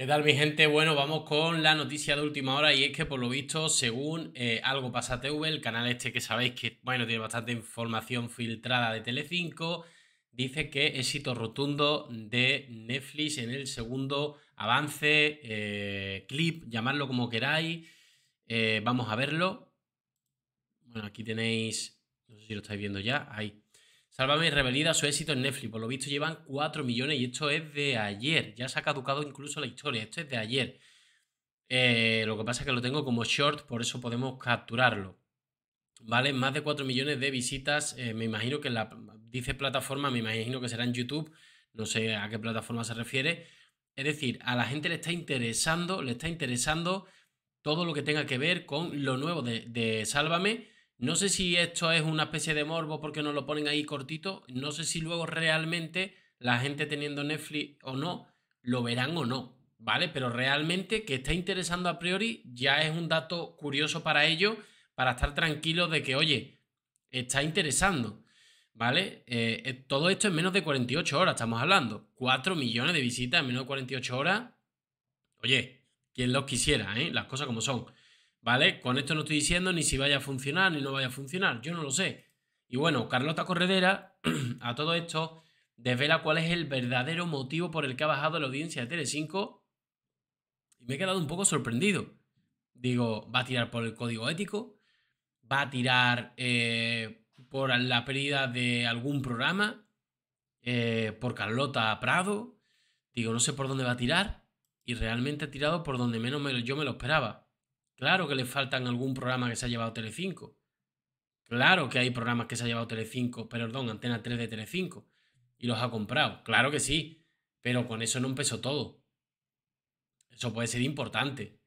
¿Qué tal mi gente? Bueno, vamos con la noticia de última hora y es que por lo visto, según eh, Algo Pasa TV, el canal este que sabéis que, bueno, tiene bastante información filtrada de Telecinco, dice que éxito rotundo de Netflix en el segundo avance, eh, clip, llamadlo como queráis, eh, vamos a verlo. Bueno, aquí tenéis, no sé si lo estáis viendo ya, ahí. Sálvame Rebelida, su éxito en Netflix. Por lo visto llevan 4 millones y esto es de ayer. Ya se ha caducado incluso la historia. Esto es de ayer. Eh, lo que pasa es que lo tengo como short, por eso podemos capturarlo. ¿Vale? Más de 4 millones de visitas. Eh, me imagino que la. Dice plataforma, me imagino que será en YouTube. No sé a qué plataforma se refiere. Es decir, a la gente le está interesando, le está interesando todo lo que tenga que ver con lo nuevo de, de Sálvame no sé si esto es una especie de morbo porque nos lo ponen ahí cortito. No sé si luego realmente la gente teniendo Netflix o no, lo verán o no, ¿vale? Pero realmente que está interesando a priori ya es un dato curioso para ellos, para estar tranquilos de que, oye, está interesando, ¿vale? Eh, eh, todo esto en menos de 48 horas, estamos hablando. 4 millones de visitas en menos de 48 horas. Oye, quien los quisiera, ¿eh? Las cosas como son. ¿Vale? Con esto no estoy diciendo ni si vaya a funcionar ni no vaya a funcionar, yo no lo sé. Y bueno, Carlota Corredera, a todo esto, desvela cuál es el verdadero motivo por el que ha bajado la audiencia de Tele5 y me he quedado un poco sorprendido. Digo, ¿va a tirar por el código ético? ¿Va a tirar eh, por la pérdida de algún programa? Eh, ¿Por Carlota Prado? Digo, no sé por dónde va a tirar y realmente ha tirado por donde menos yo me lo esperaba. Claro que le faltan algún programa que se ha llevado Telecinco. Claro que hay programas que se ha llevado Telecinco, perdón, Antena 3 de Telecinco y los ha comprado. Claro que sí, pero con eso no empezó todo. Eso puede ser importante.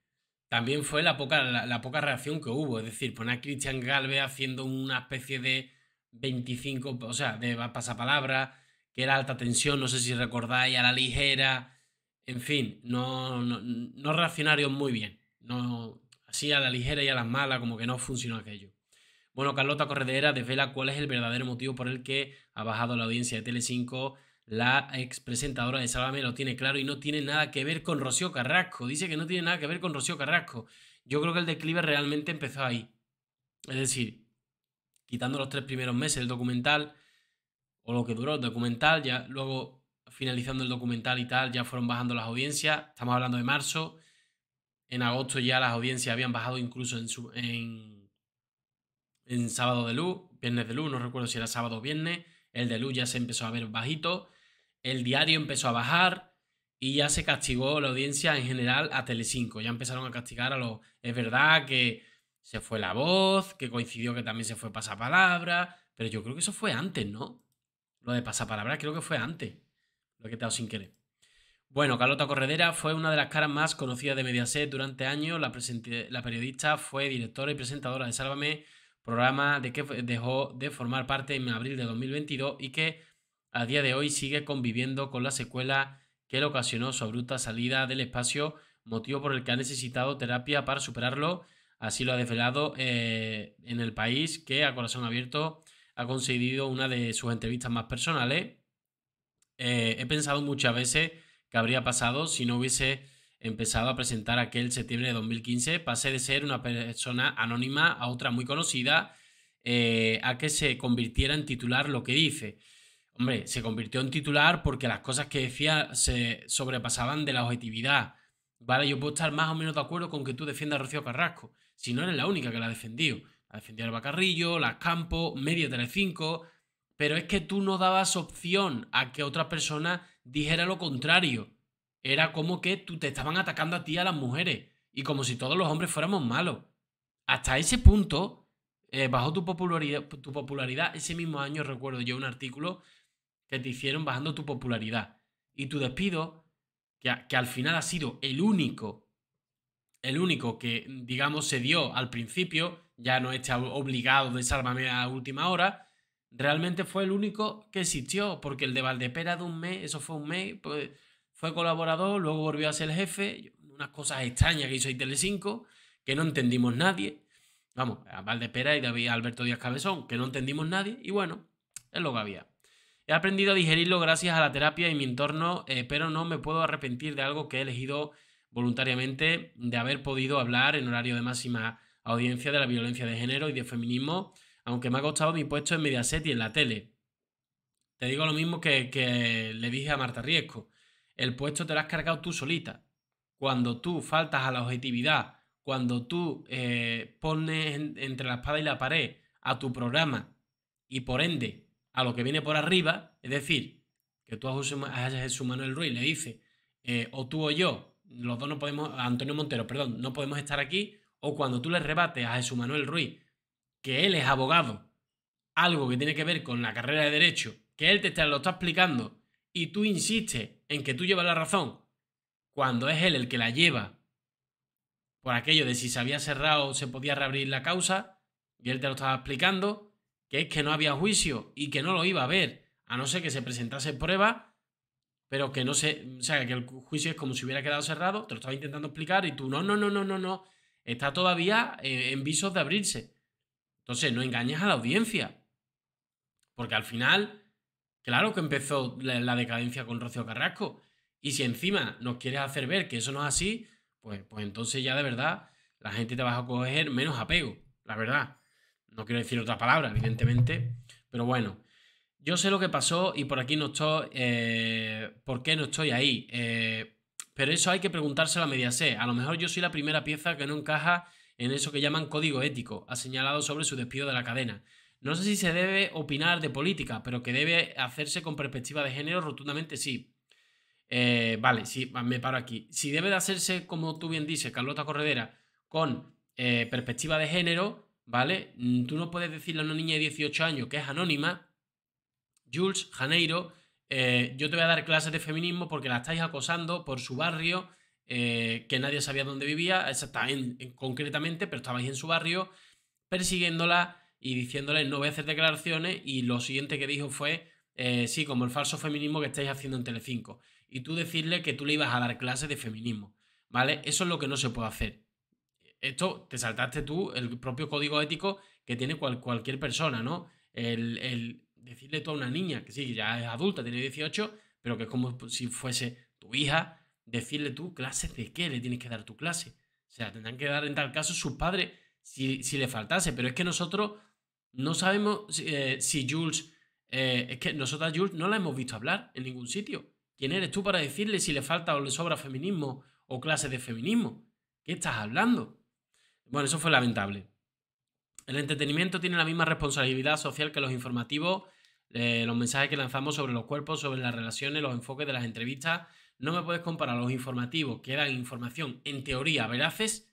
También fue la poca, la, poca reacción que hubo. Es decir, poner a Cristian Galvez haciendo una especie de 25, o sea, de pasapalabra, que era alta tensión, no sé si recordáis, a la ligera. En fin, no, no, no reaccionaron muy bien. No, sí a la ligera y a las malas, como que no funcionó aquello. Bueno, Carlota Corredera desvela cuál es el verdadero motivo por el que ha bajado la audiencia de Telecinco. La expresentadora de Sálvame lo tiene claro y no tiene nada que ver con Rocío Carrasco. Dice que no tiene nada que ver con Rocío Carrasco. Yo creo que el declive realmente empezó ahí. Es decir, quitando los tres primeros meses del documental, o lo que duró el documental, ya luego finalizando el documental y tal, ya fueron bajando las audiencias. Estamos hablando de marzo. En agosto ya las audiencias habían bajado incluso en, su, en, sábado de luz, viernes de luz, no recuerdo si era sábado o viernes. El de luz ya se empezó a ver bajito. El diario empezó a bajar y ya se castigó la audiencia en general a Telecinco. Ya empezaron a castigar a los... Es verdad que se fue La Voz, que coincidió que también se fue Pasapalabra, pero yo creo que eso fue antes, ¿no? Lo de Pasapalabra creo que fue antes. Lo que he quedado sin querer. Bueno, Carlota Corredera fue una de las caras más conocidas de Mediaset durante años. La, periodista fue directora y presentadora de Sálvame, programa de que dejó de formar parte en abril de 2022 y que a día de hoy sigue conviviendo con la secuela que le ocasionó su abrupta salida del espacio, motivo por el que ha necesitado terapia para superarlo. Así lo ha desvelado eh, en el país, que a corazón abierto ha conseguido una de sus entrevistas más personales. Eh, he pensado muchas veces ¿Qué habría pasado si no hubiese empezado a presentar aquel septiembre de 2015. Pasé de ser una persona anónima a otra muy conocida, eh, a que se convirtiera en titular lo que dice. Hombre, se convirtió en titular porque las cosas que decía se sobrepasaban de la objetividad. Vale, yo puedo estar más o menos de acuerdo con que tú defiendas a Rocío Carrasco, si no eres la única que la ha defendido. La a Alba Bacarrillo, las Campo, Media Telecinco, pero es que tú no dabas opción a que otra persona dijera lo contrario. Era como que tú te estaban atacando a ti a las mujeres y como si todos los hombres fuéramos malos. Hasta ese punto, eh, bajo bajó tu popularidad, tu popularidad. Ese mismo año recuerdo yo un artículo que te hicieron bajando tu popularidad. Y tu despido, que, que al final ha sido el único, el único que, digamos, se dio al principio, ya no está obligado de salvarme a última hora, realmente fue el único que existió, porque el de Valdepera de un mes, eso fue un mes, pues, fue colaborador, luego volvió a ser jefe, unas cosas extrañas que hizo ahí 5, que no entendimos nadie. Vamos, a Valdepera y David Alberto Díaz Cabezón, que no entendimos nadie, y bueno, es lo que había. He aprendido a digerirlo gracias a la terapia y mi entorno, eh, pero no me puedo arrepentir de algo que he elegido voluntariamente, de haber podido hablar en horario de máxima audiencia de la violencia de género y de feminismo aunque me ha costado mi puesto en Mediaset y en la tele. Te digo lo mismo que, le dije a Marta Riesco. El puesto te lo has cargado tú solita. Cuando tú faltas a la objetividad, cuando tú eh, pones entre la espada y la pared a tu programa y por ende a lo que viene por arriba, es decir, que tú a Jesús Manuel Ruiz le dice, eh, o tú o yo, los dos no podemos, Antonio Montero, perdón, no podemos estar aquí, o cuando tú le rebates a Jesús Manuel Ruiz, que él es abogado, algo que tiene que ver con la carrera de derecho, que él te está, lo está explicando y tú insistes en que tú llevas la razón, cuando es él el que la lleva por aquello de si se había cerrado o se podía reabrir la causa, y él te lo estaba explicando, que es que no había juicio y que no lo iba a ver, a no ser que se presentase prueba pero que no se, o sea, que el juicio es como si hubiera quedado cerrado, te lo estaba intentando explicar y tú no, no, no, no, no, no, está todavía eh, en visos de abrirse. Entonces, no engañes a la audiencia. Porque al final, claro que empezó la, decadencia con Rocío Carrasco. Y si encima nos quieres hacer ver que eso no es así, pues, pues entonces ya de verdad la gente te va a coger menos apego, la verdad. No quiero decir otra palabra, evidentemente. Pero bueno, yo sé lo que pasó y por aquí no estoy. Eh, ¿Por qué no estoy ahí? Eh, pero eso hay que preguntárselo a Mediaset. A lo mejor yo soy la primera pieza que no encaja en eso que llaman código ético, ha señalado sobre su despido de la cadena. No sé si se debe opinar de política, pero que debe hacerse con perspectiva de género, rotundamente sí. Eh, vale, sí, me paro aquí. Si debe de hacerse, como tú bien dices, Carlota Corredera, con eh, perspectiva de género, ¿vale? Mm, tú no puedes decirle a una niña de 18 años que es anónima, Jules Janeiro, eh, yo te voy a dar clases de feminismo porque la estáis acosando por su barrio eh, que nadie sabía dónde vivía exactamente, concretamente, pero estaba en su barrio, persiguiéndola y diciéndole no voy a hacer declaraciones y lo siguiente que dijo fue, eh, sí, como el falso feminismo que estáis haciendo en Telecinco. Y tú decirle que tú le ibas a dar clases de feminismo, ¿vale? Eso es lo que no se puede hacer. Esto te saltaste tú el propio código ético que tiene cualquier persona, ¿no? El, decirle tú a una niña, que sí, ya es adulta, tiene 18, pero que es como si fuese tu hija, decirle tú clases de qué le tienes que dar tu clase. O sea, tendrán que dar en tal caso sus padres si, si le faltase. Pero es que nosotros no sabemos si eh, Jules... Eh, es que nosotros Jules no la hemos visto hablar en ningún sitio. ¿Quién eres tú para decirle si le falta o le sobra feminismo o clases de feminismo? ¿Qué estás hablando? Bueno, eso fue lamentable. El entretenimiento tiene la misma responsabilidad social que los informativos, eh, los mensajes que lanzamos sobre los cuerpos, sobre las relaciones, los enfoques de las entrevistas, no me puedes comparar los informativos que dan información en teoría veraces,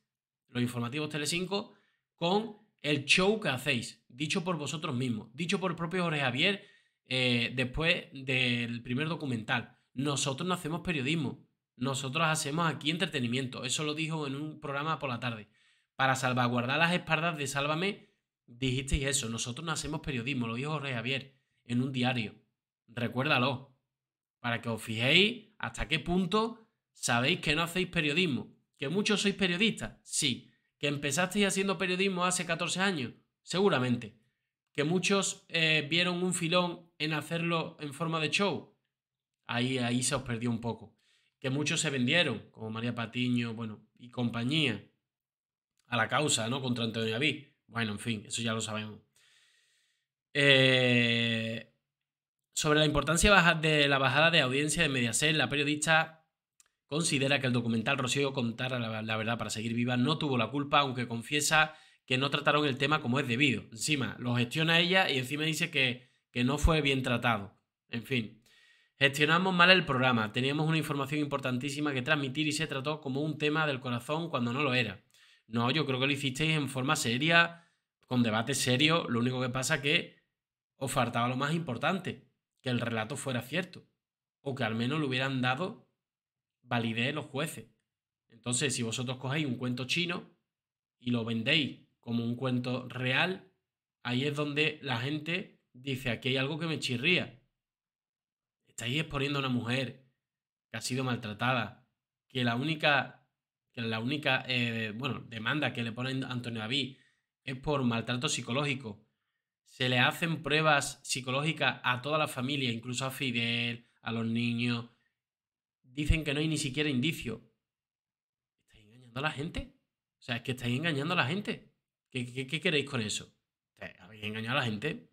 los informativos Telecinco, con el show que hacéis, dicho por vosotros mismos, dicho por el propio Jorge Javier eh, después del primer documental. Nosotros no hacemos periodismo, nosotros hacemos aquí entretenimiento. Eso lo dijo en un programa por la tarde. Para salvaguardar las espaldas de Sálvame, dijisteis eso. Nosotros no hacemos periodismo, lo dijo Jorge Javier en un diario. Recuérdalo para que os fijéis hasta qué punto sabéis que no hacéis periodismo. Que muchos sois periodistas, sí. Que empezasteis haciendo periodismo hace 14 años, seguramente. Que muchos eh, vieron un filón en hacerlo en forma de show. Ahí, ahí se os perdió un poco. Que muchos se vendieron, como María Patiño, bueno, y compañía, a la causa, ¿no? Contra Antonio David. Bueno, en fin, eso ya lo sabemos. Eh, sobre la importancia de la bajada de audiencia de Mediaset, la periodista considera que el documental Rocío Contara la verdad para seguir viva no tuvo la culpa, aunque confiesa que no trataron el tema como es debido. Encima, lo gestiona ella y encima dice que, no fue bien tratado. En fin, gestionamos mal el programa, teníamos una información importantísima que transmitir y se trató como un tema del corazón cuando no lo era. No, yo creo que lo hicisteis en forma seria, con debate serio, lo único que pasa que os faltaba lo más importante que el relato fuera cierto, o que al menos le hubieran dado validez los jueces. Entonces, si vosotros cogéis un cuento chino y lo vendéis como un cuento real, ahí es donde la gente dice, aquí hay algo que me chirría. Estáis exponiendo a una mujer que ha sido maltratada, que la única, que la única eh, bueno, demanda que le pone Antonio David es por maltrato psicológico se le hacen pruebas psicológicas a toda la familia, incluso a Fidel, a los niños. Dicen que no hay ni siquiera indicio. ¿Estáis engañando a la gente? O sea, es que estáis engañando a la gente. ¿Qué, queréis con eso? ¿Habéis engañado a la gente?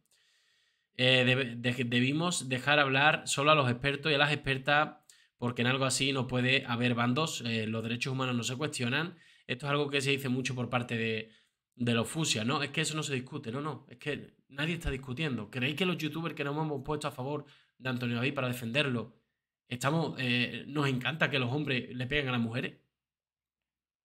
Eh, debimos dejar hablar solo a los expertos y a las expertas porque en algo así no puede haber bandos, eh, los derechos humanos no se cuestionan. Esto es algo que se dice mucho por parte de, de lo fusia ¿no? Es que eso no se discute, no, no, es que nadie está discutiendo. ¿Creéis que los youtubers que nos hemos puesto a favor de Antonio David para defenderlo, estamos, eh, nos encanta que los hombres le peguen a las mujeres?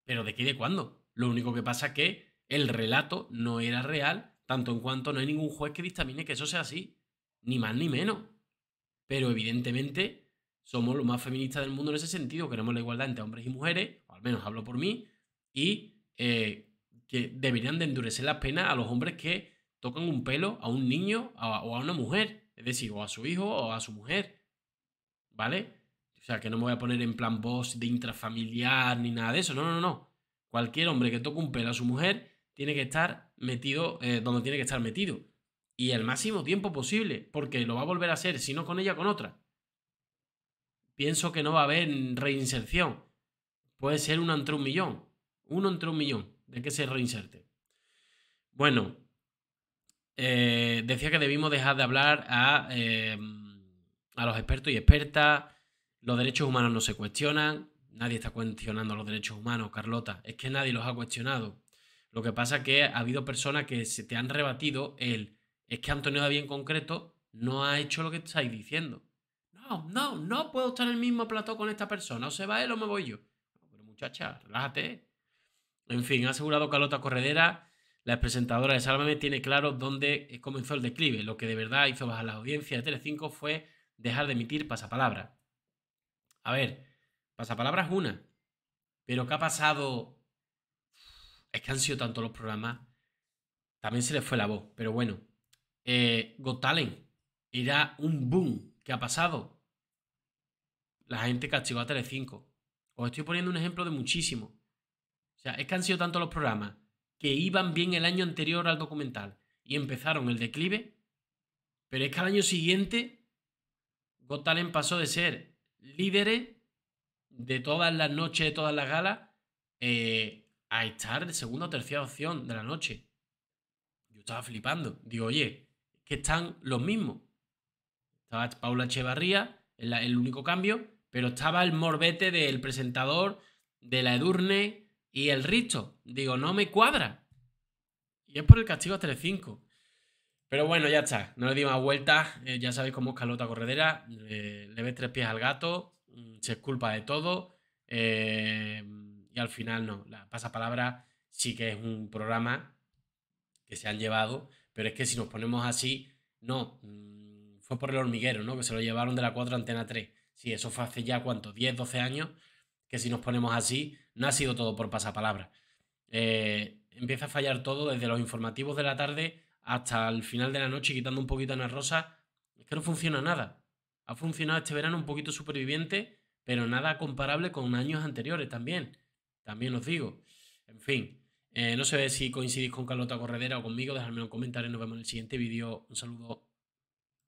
¿Pero de qué y de cuándo? Lo único que pasa es que el relato no era real, tanto en cuanto no hay ningún juez que dictamine que eso sea así, ni más ni menos. Pero evidentemente somos los más feministas del mundo en ese sentido, queremos la igualdad entre hombres y mujeres, o al menos hablo por mí, y... Eh, que deberían de endurecer la pena a los hombres que tocan un pelo a un niño o a una mujer, es decir, o a su hijo o a su mujer, ¿vale? O sea, que no me voy a poner en plan voz de intrafamiliar ni nada de eso, no, no, no. Cualquier hombre que toque un pelo a su mujer tiene que estar metido eh, donde tiene que estar metido. Y el máximo tiempo posible, porque lo va a volver a hacer, si no con ella, con otra. Pienso que no va a haber reinserción. Puede ser uno entre un millón. Uno entre un millón de que se reinserte. Bueno, eh, decía que debimos dejar de hablar em, a, los expertos y expertas. Los derechos humanos no se cuestionan. Nadie está cuestionando los derechos humanos, Carlota. Es que nadie los ha cuestionado. Lo que pasa es que ha habido personas que se te han rebatido el. Es que Antonio David en concreto no ha hecho lo que estáis diciendo. No, no, no puedo estar en el mismo plató con esta persona. O se va él o me voy yo. Pero muchacha, relájate. En fin, ha asegurado Carlota Corredera, la presentadora de Sálvame, tiene claro dónde eh, comenzó el declive. Lo que de verdad hizo bajar la audiencia de Telecinco fue dejar de emitir pasapalabra. A ver, pasapalabra es una, pero ¿qué ha pasado? Es que han sido tantos los programas. También se les fue la voz, pero bueno. Gotalen eh, Got era un boom. ¿Qué ha pasado? La gente castigó a Telecinco. Os estoy poniendo un ejemplo de muchísimo sea, es que han sido tantos los programas que iban bien el año anterior al documental y empezaron el declive, pero es que al año siguiente Got Talent pasó de ser líderes de todas las noches, de todas las galas, eh, a estar de segunda o tercera opción de la noche. Yo estaba flipando. Digo, oye, es que están los mismos. Estaba Paula Echevarría, el único cambio, pero estaba el morbete del presentador, de la Edurne, y el Risto, digo, no me cuadra. Y es por el castigo a 3-5. Pero bueno, ya está. No le di más vueltas. Eh, ya sabéis cómo es Carlota Corredera. le ves tres pies al gato. Mm, se culpa de todo. Eh, y al final no. La pasapalabra sí que es un programa que se han llevado. Pero es que si nos ponemos así, no. Mm, fue por el hormiguero, ¿no? Que se lo llevaron de la 4 a antena 3. Sí, eso fue hace ya, ¿cuánto? ¿10, 12 años? que si nos ponemos así, no ha sido todo por pasapalabra. Eh, empieza a fallar todo desde los informativos de la tarde hasta el final de la noche, quitando un poquito a Ana Rosa. Es que no funciona nada. Ha funcionado este verano un poquito superviviente, pero nada comparable con años anteriores también. También os digo. En fin, eh, no sé si coincidís con Carlota Corredera o conmigo, dejadme un comentario. Nos vemos en el siguiente vídeo. Un saludo.